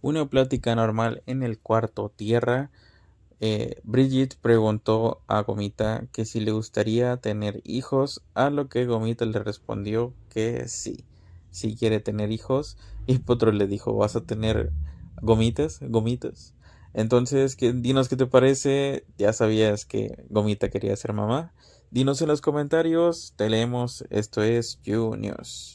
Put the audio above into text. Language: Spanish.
Una plática normal en el cuarto tierra. Eh, Bridget preguntó a Gomita que si le gustaría tener hijos, a lo que Gomita le respondió que sí, si quiere tener hijos. Y Potro le dijo, ¿vas a tener gomitas? ¿Gomitas? Entonces, dinos qué te parece. Ya sabías que Gomita quería ser mamá. Dinos en los comentarios. Te leemos. Esto es Juniors.